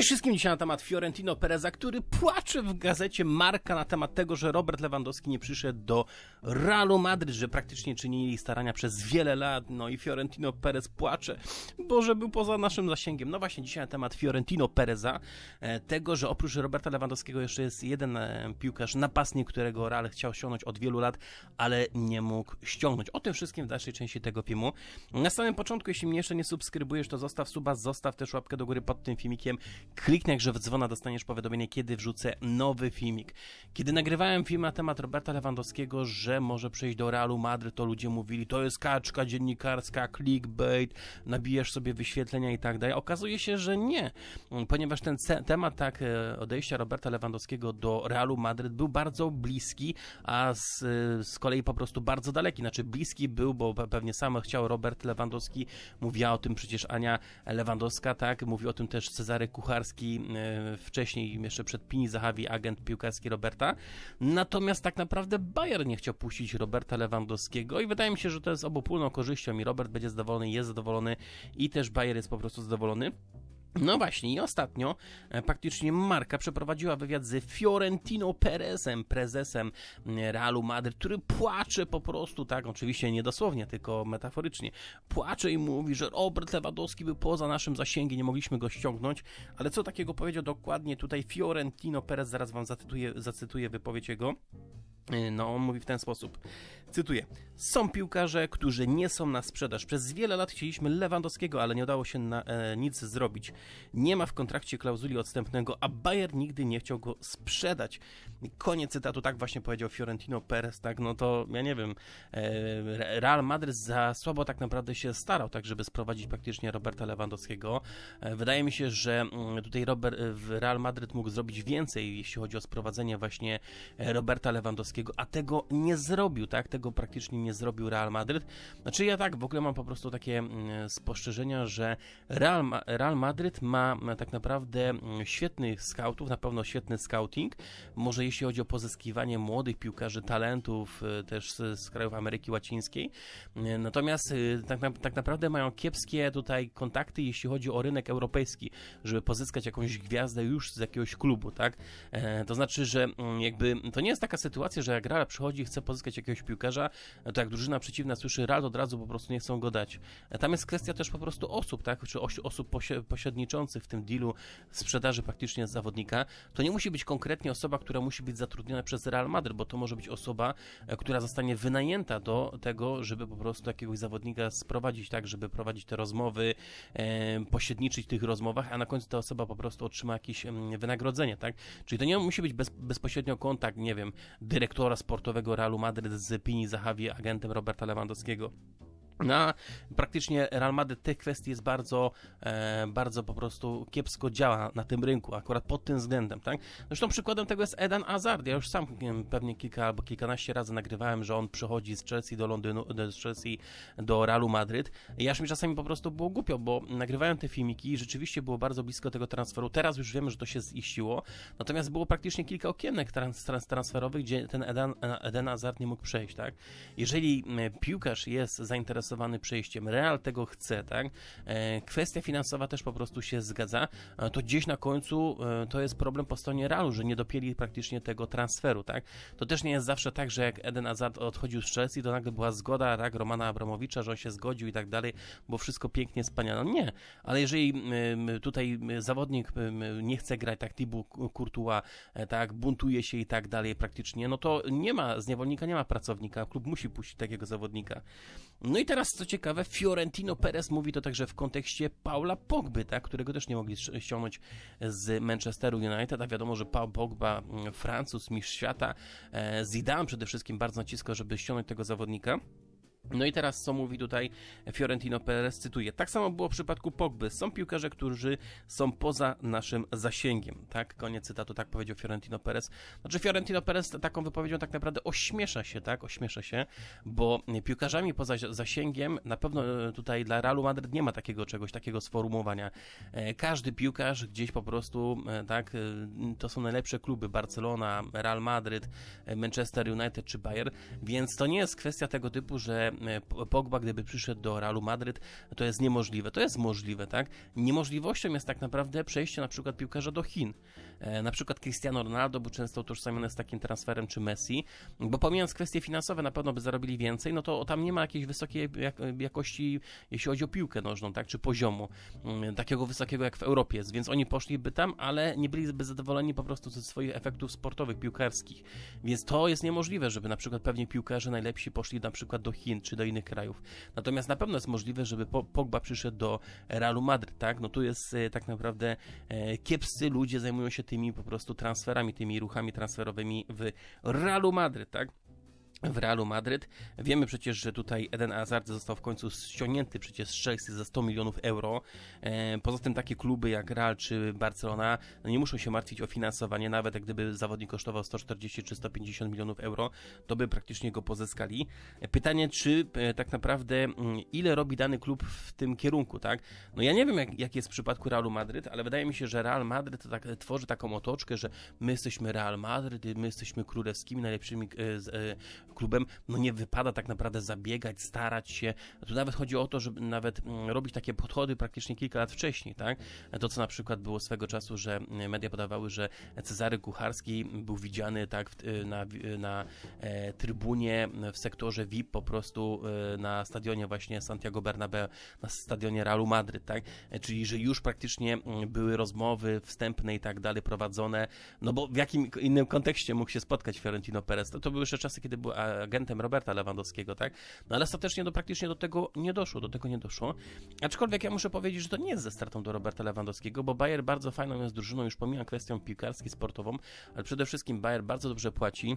Cześć wszystkim dzisiaj na temat Fiorentino Pereza, który płacze w gazecie Marka na temat tego, że Robert Lewandowski nie przyszedł do Realu Madryt, że praktycznie czynili starania przez wiele lat, no i Fiorentino Perez płacze, bo że był poza naszym zasięgiem. No właśnie dzisiaj na temat Fiorentino Pereza, e, tego, że oprócz Roberta Lewandowskiego jeszcze jest jeden e, piłkarz, napastnik, którego Real chciał ściągnąć od wielu lat, ale nie mógł ściągnąć. O tym wszystkim w dalszej części tego filmu. Na samym początku, jeśli mnie jeszcze nie subskrybujesz, to zostaw suba, zostaw też łapkę do góry pod tym filmikiem, klikniesz że w dzwona, dostaniesz powiadomienie, kiedy wrzucę nowy filmik. Kiedy nagrywałem film na temat Roberta Lewandowskiego, że może przejść do Realu Madryt, to ludzie mówili, to jest kaczka dziennikarska, clickbait, nabijasz sobie wyświetlenia i tak dalej. Okazuje się, że nie, ponieważ ten temat tak e, odejścia Roberta Lewandowskiego do Realu Madryt był bardzo bliski, a z, e, z kolei po prostu bardzo daleki. Znaczy bliski był, bo pewnie sam chciał Robert Lewandowski, mówiła o tym przecież Ania Lewandowska, tak, mówi o tym też Cezary Kucharski, piłkarski e, wcześniej jeszcze przed Pini Zachawi agent piłkarski Roberta. Natomiast tak naprawdę Bayern nie chciał puścić Roberta Lewandowskiego i wydaje mi się, że to jest obopólną korzyścią i Robert będzie zadowolony, jest zadowolony i też Bayern jest po prostu zadowolony. No właśnie, i ostatnio e, praktycznie Marka przeprowadziła wywiad z Fiorentino Perezem, prezesem e, Realu Madryt, który płacze po prostu, tak, oczywiście nie dosłownie, tylko metaforycznie. Płacze i mówi, że Robert Lewandowski był poza naszym zasięgiem, nie mogliśmy go ściągnąć, ale co takiego powiedział dokładnie tutaj Fiorentino Perez, zaraz wam zacytuję, zacytuję wypowiedź jego. Y, no, on mówi w ten sposób. Cytuję. Są piłkarze, którzy nie są na sprzedaż. Przez wiele lat chcieliśmy Lewandowskiego, ale nie udało się na, e, nic zrobić. Nie ma w kontrakcie klauzuli odstępnego, a Bayern nigdy nie chciał go sprzedać. Koniec cytatu, tak właśnie powiedział Fiorentino Perez, tak? No to ja nie wiem. E, Real Madrid za słabo tak naprawdę się starał, tak, żeby sprowadzić praktycznie Roberta Lewandowskiego. E, wydaje mi się, że mm, tutaj Robert, w Real Madrid mógł zrobić więcej, jeśli chodzi o sprowadzenie właśnie e, Roberta Lewandowskiego a tego nie zrobił, tak? Tego praktycznie nie zrobił Real Madryt. Znaczy ja tak w ogóle mam po prostu takie mm, spostrzeżenia, że Real, Madrid Real Madryt ma tak naprawdę mm, świetnych scoutów, na pewno świetny scouting, może jeśli chodzi o pozyskiwanie młodych piłkarzy, talentów y, też z, z krajów Ameryki Łacińskiej. Y, natomiast y, tak, tak naprawdę mają kiepskie tutaj kontakty, jeśli chodzi o rynek europejski, żeby pozyskać jakąś gwiazdę już z jakiegoś klubu, tak? E, to znaczy, że mm, jakby to nie jest taka sytuacja, sytuację, że jak Real przychodzi i chce pozyskać jakiegoś piłkarza, to jak drużyna przeciwna słyszy Real, od razu po prostu nie chcą go dać. Tam jest kwestia też po prostu osób, tak? Czy osób pośredniczących w tym dealu sprzedaży praktycznie zawodnika. To nie musi być konkretnie osoba, która musi być zatrudniona przez Real Madrid, bo to może być osoba, e, która zostanie wynajęta do tego, żeby po prostu jakiegoś zawodnika sprowadzić, tak? Żeby prowadzić te rozmowy, e, pośredniczyć w tych rozmowach, a na końcu ta osoba po prostu otrzyma jakieś mm, wynagrodzenie, tak? Czyli to nie musi być bez, bezpośrednio kontakt, nie wiem, dyrektor dyrektora sportowego Realu Madryt z Pini Zachawie, agentem Roberta Lewandowskiego na praktycznie Real Madrid tych kwestii jest bardzo, e, bardzo po prostu kiepsko działa na tym rynku, akurat pod tym względem, tak? Zresztą przykładem tego jest Eden Hazard, ja już sam wiem, pewnie kilka albo kilkanaście razy nagrywałem, że on przychodzi z Chelsea do Londynu, z Chelsea do Realu Madryt i aż mi czasami po prostu było głupio, bo nagrywałem te filmiki i rzeczywiście było bardzo blisko tego transferu, teraz już wiemy, że to się ziściło, natomiast było praktycznie kilka okienek trans, trans transferowych, gdzie ten Eden, Eden Hazard nie mógł przejść, tak? Jeżeli piłkarz jest zainteresowany zainteresowany przejściem, Real tego chce, tak? E, kwestia finansowa też po prostu się zgadza. E, to gdzieś na końcu e, to jest problem po stronie Realu, że nie dopieli praktycznie tego transferu, tak? To też nie jest zawsze tak, że jak Eden Hazard odchodził z Chelsea, to nagle była zgoda tak, Romana Abramowicza, że on się zgodził i tak dalej, bo wszystko pięknie, wspaniale. No nie, ale jeżeli tutaj zawodnik nie chce grać tak Tibu Kurtuła, tak, buntuje się i tak dalej praktycznie, no to nie ma, z niewolnika nie ma pracownika, klub musi puścić takiego zawodnika. No i teraz Teraz, co ciekawe, Fiorentino Perez mówi to także w kontekście Paula Pogby, tak, którego też nie mogli ściągnąć z Manchesteru United, a wiadomo, że Paul Pogba, mm, Francuz, mistrz świata, e, Zidane przede wszystkim bardzo naciskał, żeby ściągnąć tego zawodnika. No i teraz co mówi tutaj Fiorentino Perez, cytuję. Tak samo było w przypadku Pogby. Są piłkarze, którzy są poza naszym zasięgiem. Tak, koniec cytatu, tak powiedział Fiorentino Perez. Znaczy Fiorentino Perez taką wypowiedzią tak naprawdę ośmiesza się, tak, ośmiesza się, bo piłkarzami poza zasięgiem na pewno e, tutaj dla Realu Madryt nie ma takiego czegoś, takiego sformułowania. E, każdy piłkarz gdzieś po prostu, e, tak, to są najlepsze kluby, Barcelona, Real Madryt, Manchester United czy Bayern, więc to nie jest kwestia tego typu, że E, Pogba, gdyby przyszedł do Realu Madryt, to jest niemożliwe. To jest możliwe, tak? Niemożliwością jest tak naprawdę przejście na przykład piłkarza do Chin. E, na przykład Cristiano Ronaldo był często utożsamiony z takim transferem czy Messi, bo pomijając kwestie finansowe, na pewno by zarobili więcej, no to tam nie ma jakiejś wysokiej jakości, jeśli chodzi o piłkę nożną, tak? Czy poziomu mm, takiego wysokiego jak w Europie więc oni poszliby tam, ale nie byliby zadowoleni po prostu ze swoich efektów sportowych, piłkarskich. Więc to jest niemożliwe, żeby na przykład pewnie piłkarze najlepsi poszli na przykład do Chin czy do innych krajów. Natomiast na pewno jest możliwe, żeby Pogba przyszedł do Realu Madryt, tak? No tu jest e, tak naprawdę e, kiepscy ludzie zajmują się tymi po prostu transferami, tymi ruchami transferowymi w Realu Madryt, tak? w Realu Madryt. Wiemy przecież, że tutaj Eden Hazard został w końcu ściągnięty przecież z Chelsea za 100 milionów euro. E, poza tym takie kluby jak Real czy Barcelona no nie muszą się martwić o finansowanie, nawet jak gdyby zawodnik kosztował 140 czy 150 milionów euro, to by praktycznie go pozyskali. E, pytanie, czy e, tak naprawdę mm, ile robi dany klub w tym kierunku, tak? No ja nie wiem, jak, jak jest w przypadku Realu Madryt, ale wydaje mi się, że Real Madryt tak, tworzy taką otoczkę, że my jesteśmy Real Madryt, my jesteśmy królewskimi, najlepszymi z, klubem, no nie wypada tak naprawdę zabiegać, starać się. Tu nawet chodzi o to, żeby nawet mm, robić takie podchody praktycznie kilka lat wcześniej, tak? To, co na przykład było swego czasu, że mm, media podawały, że Cezary Kucharski był widziany tak y, na, y, na e, trybunie w sektorze VIP po prostu y, na stadionie właśnie Santiago Bernabeu, na stadionie Realu Madryt, tak? E, czyli, że już praktycznie mm, były rozmowy wstępne i tak dalej prowadzone, no bo w jakim innym kontekście mógł się spotkać Fiorentino Perez? To, to były jeszcze czasy, kiedy była agentem Roberta Lewandowskiego, tak? No ale ostatecznie do, praktycznie do tego nie doszło, do tego nie doszło. Aczkolwiek ja muszę powiedzieć, że to nie jest ze startą do Roberta Lewandowskiego, bo Bayer bardzo fajną jest drużyną, już pomijam kwestię piłkarską, sportową, ale przede wszystkim Bayer bardzo dobrze płaci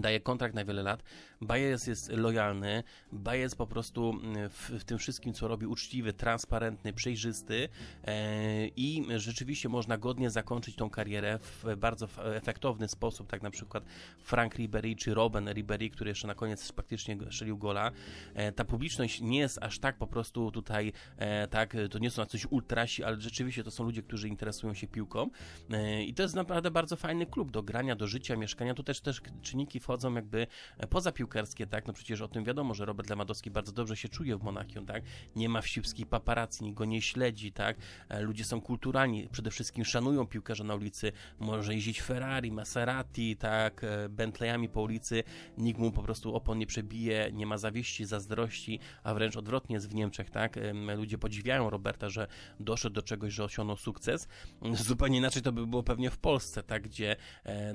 daje kontrakt na wiele lat, Baez jest lojalny, Baez po prostu mm, w, w, tym wszystkim, co robi, uczciwy, transparentny, przejrzysty e, i rzeczywiście można godnie zakończyć tą karierę w bardzo efektowny sposób, tak na przykład Frank Ribery czy Robin Ribery, który jeszcze na koniec praktycznie strzelił gola. E, ta publiczność nie jest aż tak po prostu tutaj, e, tak, to nie są coś ultrasi, ale rzeczywiście to są ludzie, którzy interesują się piłką e, i to jest naprawdę bardzo fajny klub do grania, do życia, mieszkania, tu też, też czynniki wchodzą jakby e, poza piłkarskie, tak? No przecież o tym wiadomo, że Robert Lewandowski bardzo dobrze się czuje w Monachium, tak? Nie ma wsiłskiej paparazzi, nikt go nie śledzi, tak? E, ludzie są kulturalni, przede wszystkim szanują piłkarza na ulicy, może jeździć Ferrari, Maserati, tak? E, Bentleyami po ulicy, nikt mu po prostu opon nie przebije, nie ma zawieści, zazdrości, a wręcz odwrotnie jest w Niemczech, tak? Ludzie podziwiają Roberta, że doszedł do czegoś, że osiągnął sukces. Zupełnie inaczej to by było pewnie w Polsce, tak? Gdzie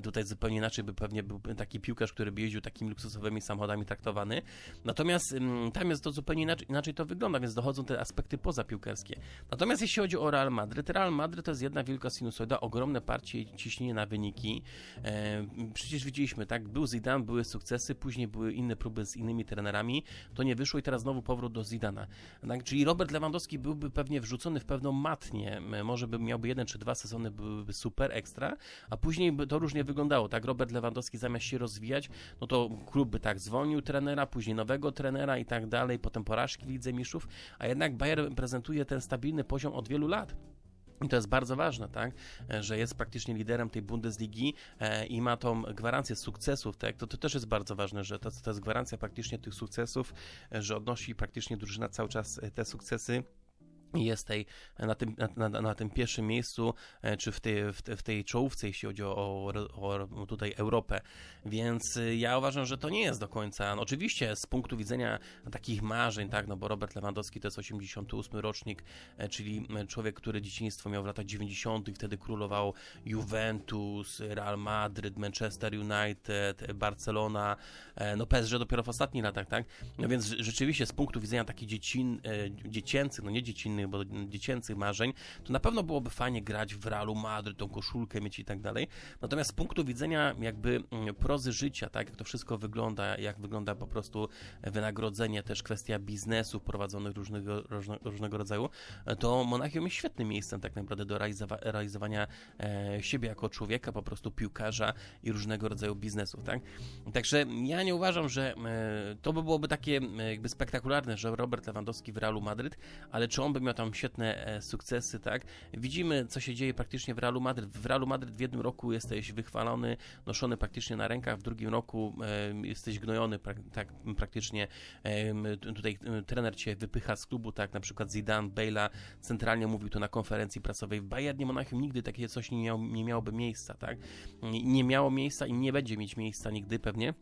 tutaj zupełnie inaczej by pewnie był taki piłkarz, który by jeździł takimi luksusowymi samochodami traktowany. Natomiast tam jest to zupełnie inaczej, inaczej to wygląda, więc dochodzą te aspekty pozapiłkarskie. Natomiast jeśli chodzi o Real Madryt, Real Madryt to jest jedna wielka sinusoida, ogromne parcie i ciśnienie na wyniki. E, przecież widzieliśmy, tak, był Zidane, były sukcesy, później były inne próby z innymi trenerami, to nie wyszło i teraz znowu powrót do Zidana. Tak, czyli Robert Lewandowski byłby pewnie wrzucony w pewną matnię, może by miałby jeden czy dwa sezony byłyby super ekstra, a później by to różnie wyglądało, tak, Robert Lewandowski zamiast się rozwijać rozwijać, no to klub by tak dzwonił trenera, później nowego trenera i tak dalej, potem porażki w Lidze a jednak Bayern prezentuje ten stabilny poziom od wielu lat. I to jest bardzo ważne, tak? Że jest praktycznie liderem tej Bundesligi e, i ma tą gwarancję sukcesów, tak? To, to też jest bardzo ważne, że to, to jest gwarancja praktycznie tych sukcesów, e, że odnosi praktycznie drużyna cały czas e, te sukcesy jest tej, na, tym, na, na, na tym pierwszym miejscu, e, czy w tej, w, w tej czołówce, jeśli chodzi o, o, o, tutaj Europę. Więc e, ja uważam, że to nie jest do końca. No, oczywiście z punktu widzenia takich marzeń, tak, no bo Robert Lewandowski to jest 88 rocznik, e, czyli człowiek, który dzieciństwo miał w latach 90., wtedy królował Juventus, Real Madryt, Manchester United, Barcelona, no PSG dopiero w ostatnich latach, tak? No więc rzeczywiście z punktu widzenia takich dziecin, dziecięcych, no nie dziecinnych, rodzinnych, bo dziecięcych marzeń, to na pewno byłoby fajnie grać w Realu Madryt, tą koszulkę mieć i tak dalej. Natomiast z punktu widzenia jakby mm, prozy życia, tak, jak to wszystko wygląda, jak wygląda po prostu wynagrodzenie, też kwestia biznesów prowadzonych różnego, różno, różnego rodzaju, to Monachium jest świetnym miejscem tak naprawdę do realizowa realizowania e, siebie jako człowieka, po prostu piłkarza i różnego rodzaju biznesów, tak? Także ja nie uważam, że e, to by byłoby takie e, jakby spektakularne, że Robert Lewandowski w Realu Madryt, ale czy on by miał miał tam świetne e, sukcesy, tak? Widzimy, co się dzieje praktycznie w Realu Madryt. W Realu Madryt w jednym roku jesteś wychwalony, noszony praktycznie na rękach, w drugim roku jesteś gnojony, tak praktycznie tutaj trener cię wypycha z klubu, tak? Na przykład Zidane, Bale'a centralnie mówił to na konferencji prasowej. W Bayernie Monachium nigdy takie coś nie, miał, nie miałoby miejsca, tak? Nie miało miejsca i nie będzie mieć miejsca nigdy pewnie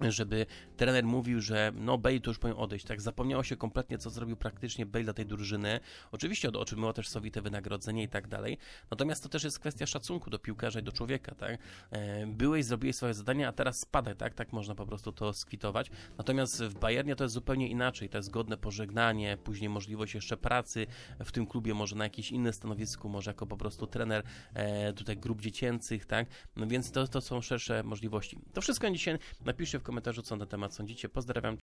żeby trener mówił, że no Bale to już powinien odejść, tak, zapomniało się kompletnie, co zrobił praktycznie Bale dla tej drużyny, oczywiście otrzymywał też sowite wynagrodzenie i tak dalej, natomiast to też jest kwestia szacunku do piłkarza i do człowieka, tak, e, byłeś, zrobiłeś swoje zadania, a teraz spada, tak, tak można po prostu to skwitować, natomiast w Bayernie to jest zupełnie inaczej, to jest godne pożegnanie, później możliwość jeszcze pracy w tym klubie, może na jakimś innym stanowisku, może jako po prostu trener e, tutaj grup dziecięcych, tak, no więc to, to są szersze możliwości. To wszystko dzisiaj napiszcie w w komentarzu, co na temat sądzicie. Pozdrawiam.